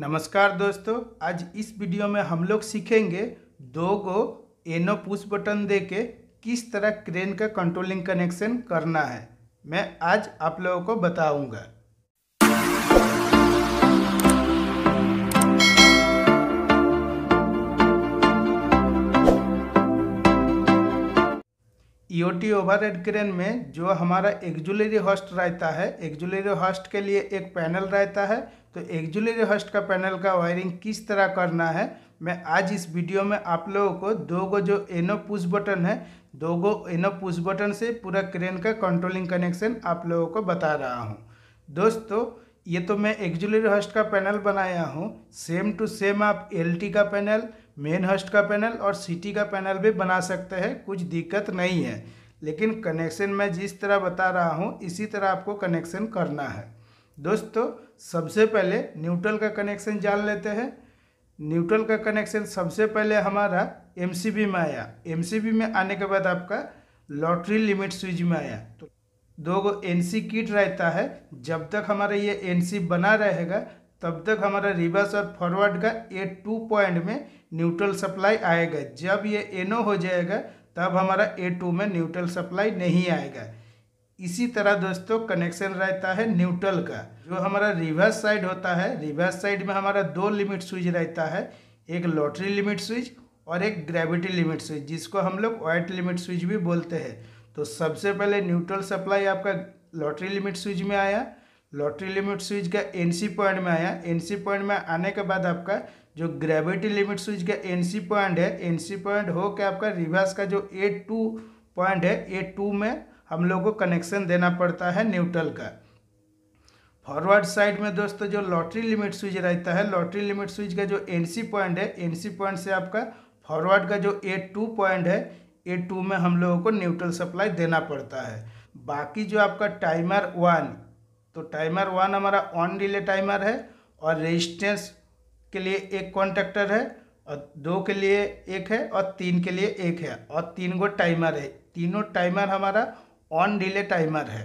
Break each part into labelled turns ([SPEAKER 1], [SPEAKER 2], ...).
[SPEAKER 1] नमस्कार दोस्तों आज इस वीडियो में हम लोग सीखेंगे दो गो एनो पुश बटन दे के किस तरह क्रेन का कंट्रोलिंग कनेक्शन करना है मैं आज आप लोगों को बताऊंगा ईओटी ओवरहेड क्रेन में जो हमारा एक्जुलरी हॉस्ट रहता है एक्जुलरी हॉस्ट के लिए एक पैनल रहता है तो एक्जुलरी हॉस्ट का पैनल का वायरिंग किस तरह करना है मैं आज इस वीडियो में आप लोगों को दो गो जो एनो पुश बटन है दो गो एनो पुश बटन से पूरा क्रेन का कंट्रोलिंग कनेक्शन आप लोगों को बता रहा हूँ दोस्तों ये तो मैं एक्जुलरी हॉस्ट का पैनल बनाया हूँ सेम टू सेम आप एल का पैनल मेन हस्ट का पैनल और सिटी का पैनल भी बना सकते हैं कुछ दिक्कत नहीं है लेकिन कनेक्शन मैं जिस तरह बता रहा हूँ इसी तरह आपको कनेक्शन करना है दोस्तों सबसे पहले न्यूट्रल का कनेक्शन जान लेते हैं न्यूट्रल का कनेक्शन सबसे पहले हमारा एम में आया एम में आने के बाद आपका लॉटरी लिमिट स्विच में आया तो दो एनसी किट रहता है जब तक हमारा ये एन बना रहेगा तब तक हमारा रिवर्स और फॉरवर्ड का ए टू पॉइंट में न्यूट्रल सप्लाई आएगा जब ये एनो हो जाएगा तब हमारा ए टू में न्यूट्रल सप्लाई नहीं आएगा इसी तरह दोस्तों कनेक्शन रहता है न्यूट्रल का जो हमारा रिवर्स साइड होता है रिवर्स साइड में हमारा दो लिमिट स्विच रहता है एक लॉटरी लिमिट स्विच और एक ग्रेविटी लिमिट स्विच जिसको हम लोग वाइट लिमिट स्विच भी बोलते हैं तो सबसे पहले न्यूट्रल सप्लाई आपका लॉटरी लिमिट स्विच में आया लॉटरी लिमिट स्विच का एनसी पॉइंट में आया एनसी पॉइंट में आने के बाद आपका जो ग्रेविटी लिमिट स्विच का एनसी पॉइंट है एनसी पॉइंट हो के आपका रिवर्स का जो ए टू पॉइंट है ए टू में हम लोग को कनेक्शन देना पड़ता है न्यूट्रल का फॉरवर्ड साइड में दोस्तों जो लॉटरी लिमिट स्विच रहता है लॉटरी लिमिट स्विच का जो एन पॉइंट है एन पॉइंट से आपका फॉरवर्ड का जो ए टू पॉइंट है ए टू में हम लोगों को न्यूट्रल सप्लाई देना पड़ता है बाकी जो आपका टाइमर वन तो टाइमर वन हमारा ऑन डिले टाइमर है और रेजिस्टेंस के लिए एक कॉन्टेक्टर है और दो के लिए एक है और तीन के लिए एक है और तीन गो टाइमर है तीनों टाइमर हमारा ऑन डिले टाइमर है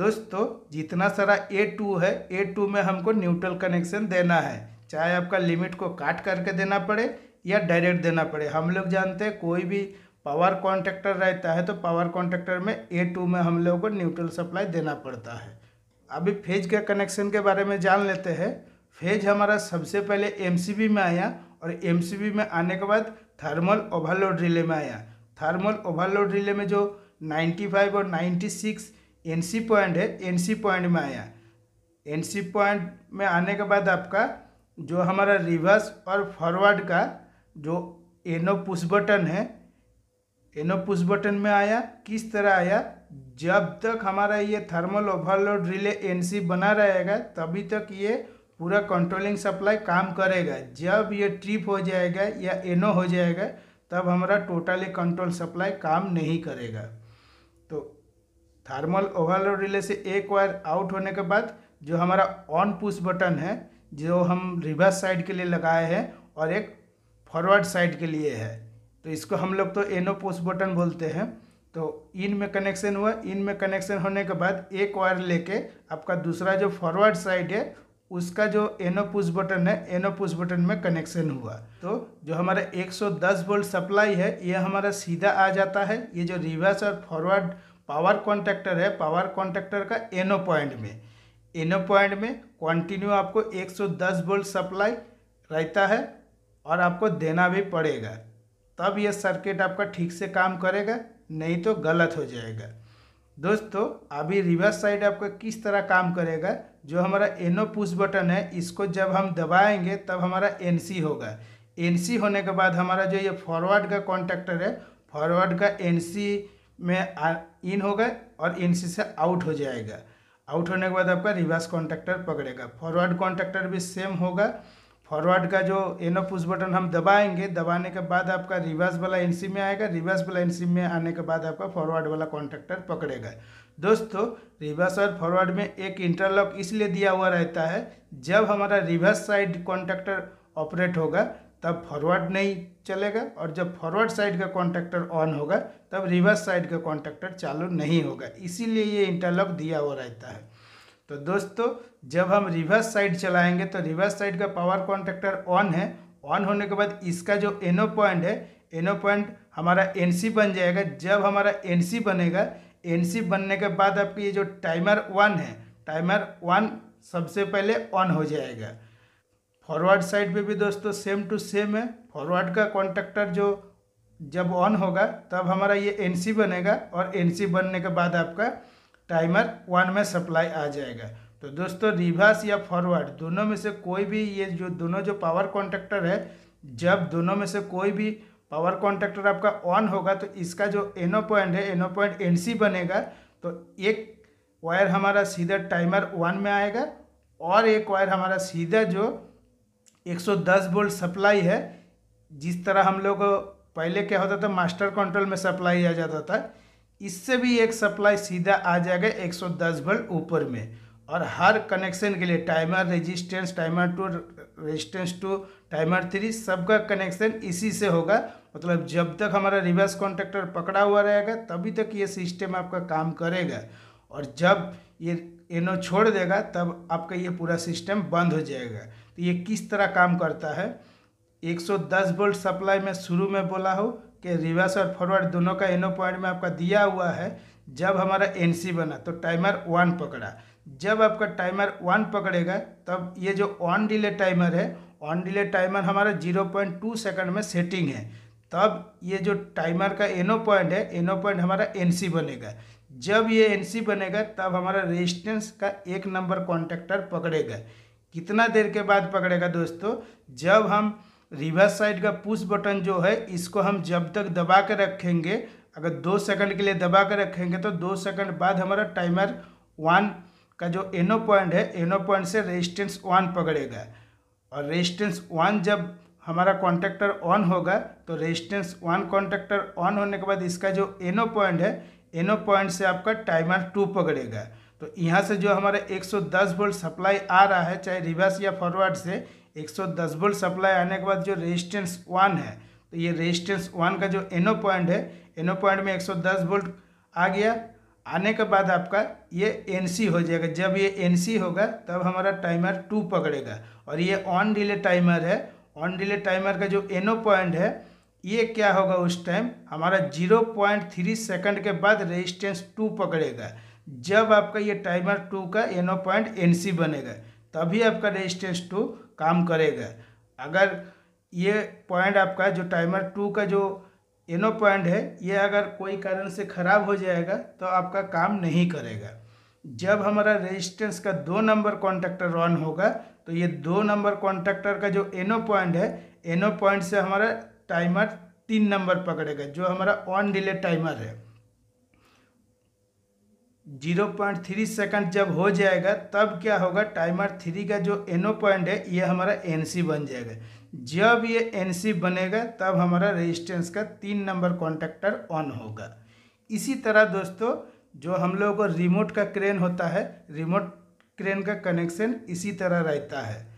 [SPEAKER 1] दोस्तों जितना सारा ए टू है ए टू में हमको न्यूट्रल कनेक्शन देना है चाहे आपका लिमिट को काट करके देना पड़े या डायरेक्ट देना पड़े हम लोग जानते हैं कोई भी पावर कॉन्ट्रैक्टर रहता है तो पावर कॉन्ट्रैक्टर में ए टू में हम लोगों को न्यूट्रल सप्लाई देना पड़ता है अभी फेज के कनेक्शन के बारे में जान लेते हैं फेज हमारा सबसे पहले एम में आया और एम में आने के बाद थर्मल ओवरलोड रिले में आया थर्मल ओवरलोड रिले में जो 95 और 96 एनसी पॉइंट है एनसी पॉइंट में आया एनसी पॉइंट में आने के बाद आपका जो हमारा रिवर्स और फॉरवर्ड का जो एनो पुश बटन है एनो पुश बटन में आया किस तरह आया जब तक हमारा ये थर्मल ओवरलोड रिले एनसी बना रहेगा तभी तक ये पूरा कंट्रोलिंग सप्लाई काम करेगा जब ये ट्रिप हो जाएगा या एनो हो जाएगा तब हमारा टोटली कंट्रोल सप्लाई काम नहीं करेगा तो थर्मल ओवरलोड रिले से एक वायर आउट होने के बाद जो हमारा ऑन पुश बटन है जो हम रिवर्स साइड के लिए लगाए हैं और एक फॉरवर्ड साइड के लिए है तो इसको हम लोग तो एनो पुश बटन बोलते हैं तो इन में कनेक्शन हुआ इन में कनेक्शन होने के बाद एक वायर लेके आपका दूसरा जो फॉरवर्ड साइड है उसका जो एनो पुश बटन है एनो पुश बटन में कनेक्शन हुआ तो जो हमारा 110 वोल्ट सप्लाई है ये हमारा सीधा आ जाता है ये जो रिवर्स और फॉरवर्ड पावर कॉन्टेक्टर है पावर कॉन्टेक्टर का एनो पॉइंट में एनो पॉइंट में कंटिन्यू आपको 110 वोल्ट सप्लाई रहता है और आपको देना भी पड़ेगा तब यह सर्किट आपका ठीक से काम करेगा नहीं तो गलत हो जाएगा दोस्तों अभी रिवर्स साइड आपका किस तरह काम करेगा जो हमारा एनो पुश बटन है इसको जब हम दबाएंगे तब हमारा एनसी होगा एनसी होने के बाद हमारा जो ये फॉरवर्ड का कॉन्टेक्टर है फॉरवर्ड का एनसी में इन होगा और एनसी से आउट हो जाएगा आउट होने के बाद आपका रिवर्स कॉन्टेक्टर पकड़ेगा फॉरवर्ड कॉन्टेक्टर भी सेम होगा फॉरवर्ड का जो एनो पुश बटन हम दबाएंगे दबाने के बाद आपका रिवर्स वाला एनसी में आएगा रिवर्स वाला एनसी में आने के बाद आपका फॉरवर्ड वाला कॉन्ट्रैक्टर पकड़ेगा दोस्तों रिवर्स और फॉरवर्ड में एक इंटरलॉक इसलिए दिया हुआ रहता है जब हमारा रिवर्स साइड कॉन्ट्रैक्टर ऑपरेट होगा तब फॉरवर्ड नहीं चलेगा और जब फॉरवर्ड साइड का कॉन्ट्रैक्टर ऑन होगा तब रिवर्स साइड का कॉन्ट्रैक्टर चालू नहीं होगा इसीलिए ये इंटरलॉक दिया हुआ रहता है तो दोस्तों जब हम रिवर्स साइड चलाएंगे तो रिवर्स साइड का पावर कॉन्ट्रेक्टर ऑन है ऑन होने के बाद इसका जो एनो पॉइंट है एनो पॉइंट हमारा एनसी बन जाएगा जब हमारा एनसी बनेगा एनसी बनने के बाद आपकी ये जो टाइमर वन है टाइमर वन सबसे पहले ऑन हो जाएगा फॉरवर्ड साइड पे भी दोस्तों सेम टू सेम है फॉरवर्ड का कॉन्ट्रेक्टर जो जब ऑन होगा तब हमारा ये एनसी बनेगा और एनसी बनने के बाद आपका टाइमर वन में सप्लाई आ जाएगा तो दोस्तों रिवर्स या फॉरवर्ड दोनों में से कोई भी ये जो दोनों जो पावर कॉन्ट्रेक्टर है जब दोनों में से कोई भी पावर कॉन्ट्रैक्टर आपका ऑन होगा तो इसका जो एनो पॉइंट है एनो पॉइंट सी बनेगा तो एक वायर हमारा सीधा टाइमर वन में आएगा और एक वायर हमारा सीधा जो 110 वोल्ट सप्लाई है जिस तरह हम लोग पहले क्या होता था मास्टर कंट्रोल में सप्लाई आ जाता था इससे भी एक सप्लाई सीधा आ जाएगा 110 वोल्ट ऊपर में और हर कनेक्शन के लिए timer resistance timer two resistance two timer three सबका कनेक्शन इसी से होगा मतलब जब तक हमारा रिवर्स कॉन्ट्रैक्टर पकड़ा हुआ रहेगा तभी तक ये सिस्टम आपका काम करेगा और जब ये एनो छोड़ देगा तब आपका ये पूरा सिस्टम बंद हो जाएगा तो ये किस तरह काम करता है 110 वोल्ट सप्लाई में शुरू में बोला हो के रिवर्स और फॉरवर्ड दोनों का एनो पॉइंट में आपका दिया हुआ है जब हमारा एन बना तो टाइमर वन पकड़ा जब आपका टाइमर वन पकड़ेगा तब ये जो ऑन डिले टाइमर है ऑन डिले टाइमर हमारा जीरो पॉइंट टू सेकेंड में सेटिंग है तब ये जो टाइमर का एनो पॉइंट है एनो पॉइंट हमारा एन बनेगा जब ये एन बनेगा तब हमारा रेजिस्टेंस का एक नंबर कॉन्टेक्टर पकड़ेगा कितना देर के बाद पकड़ेगा दोस्तों जब हम रिवर्स साइड का पुश बटन जो है इसको हम जब तक दबा कर रखेंगे अगर दो सेकंड के लिए दबा कर रखेंगे तो दो सेकंड बाद हमारा टाइमर वन का जो एनो पॉइंट है एनो पॉइंट से रेजिस्टेंस वन पकड़ेगा और रेजिस्टेंस वन जब हमारा कॉन्टेक्टर ऑन होगा तो रेजिस्टेंस वन कॉन्टेक्टर ऑन होने के बाद इसका जो एनो पॉइंट है एनो पॉइंट से आपका टाइमर टू पकड़ेगा तो यहाँ से जो हमारा 110 वोल्ट सप्लाई आ रहा है चाहे रिवर्स या फॉरवर्ड से 110 वोल्ट सप्लाई आने के बाद जो रेजिस्टेंस वन है तो ये रेजिस्टेंस वन का जो एनो पॉइंट है एनो पॉइंट में 110 वोल्ट आ गया आने के बाद आपका ये एनसी हो जाएगा जब ये एनसी होगा तब हमारा टाइमर टू पकड़ेगा और ये ऑन डिले टाइमर है ऑन डिले टाइमर का जो एनो पॉइंट है ये क्या होगा उस टाइम हमारा जीरो पॉइंट थ्री सेकेंड के बाद रेजिस्टेंस टू पकड़ेगा जब आपका ये टाइमर टू का एनो पॉइंट सी बनेगा तभी आपका रेजिस्टेंस टू काम करेगा अगर ये पॉइंट आपका जो टाइमर टू का जो एनो पॉइंट है ये अगर कोई कारण से ख़राब हो जाएगा तो आपका काम नहीं करेगा जब हमारा रेजिस्टेंस का दो नंबर कॉन्टैक्टर ऑन होगा तो ये दो नंबर कॉन्टैक्टर का जो एनो पॉइंट है एनो पॉइंट से हमारा टाइमर तीन नंबर पकड़ेगा जो हमारा ऑन डिले टाइमर है जीरो पॉइंट थ्री सेकेंड जब हो जाएगा तब क्या होगा टाइमर थ्री का जो एनो पॉइंट है ये हमारा एन सी बन जाएगा जब ये एन सी बनेगा तब हमारा रेजिस्टेंस का तीन नंबर कॉन्टेक्टर ऑन होगा इसी तरह दोस्तों जो हम लोगों को रिमोट का क्रेन होता है रिमोट क्रेन का कनेक्शन इसी तरह रहता है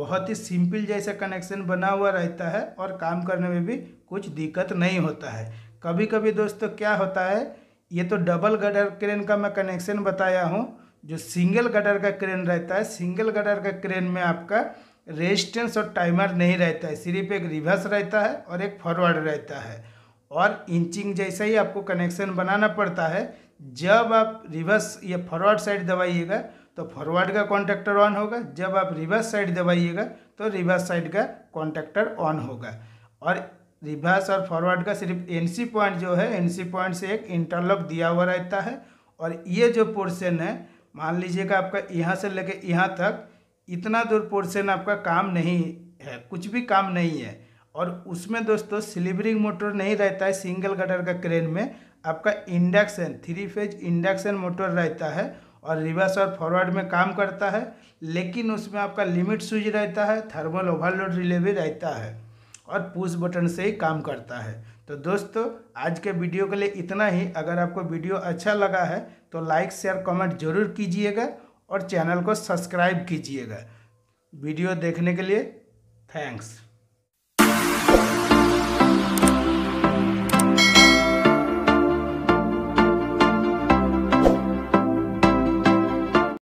[SPEAKER 1] बहुत ही सिंपल जैसा कनेक्शन बना हुआ रहता है और काम करने में भी कुछ दिक्कत नहीं होता है कभी कभी दोस्तों क्या होता है ये तो डबल गडर क्रेन का मैं कनेक्शन बताया हूँ जो सिंगल गडर का क्रेन रहता है सिंगल गडर का क्रेन में आपका रेजिस्टेंस और टाइमर नहीं रहता है सिर्फ एक रिवर्स रहता है और एक फॉरवर्ड रहता है और इंचिंग जैसा ही आपको कनेक्शन बनाना पड़ता है जब आप रिवर्स या फॉरवर्ड साइड दबाइएगा तो फॉरवर्ड का कॉन्ट्रैक्टर ऑन होगा जब आप रिवर्स साइड दबाइएगा तो रिवर्स साइड का कॉन्ट्रैक्टर ऑन होगा और रिवर्स और फॉरवर्ड का सिर्फ एनसी पॉइंट जो है एनसी पॉइंट से एक इंटरलॉक दिया हुआ रहता है और ये जो पोर्शन है मान लीजिएगा आपका यहाँ से लेके यहाँ तक इतना दूर पोर्शन आपका काम नहीं है कुछ भी काम नहीं है और उसमें दोस्तों स्लीवरिंग मोटर नहीं रहता है सिंगल गटर का क्रेन में आपका induction three phase induction motor रहता है और रिवर्स और फॉरवर्ड में काम करता है लेकिन उसमें आपका लिमिट स्विच रहता है थर्मल ओवरलोड रिले भी रहता है और पुश बटन से ही काम करता है तो दोस्तों आज के वीडियो के लिए इतना ही अगर आपको वीडियो अच्छा लगा है तो लाइक शेयर कमेंट जरूर कीजिएगा और चैनल को सब्सक्राइब कीजिएगा वीडियो देखने के लिए थैंक्स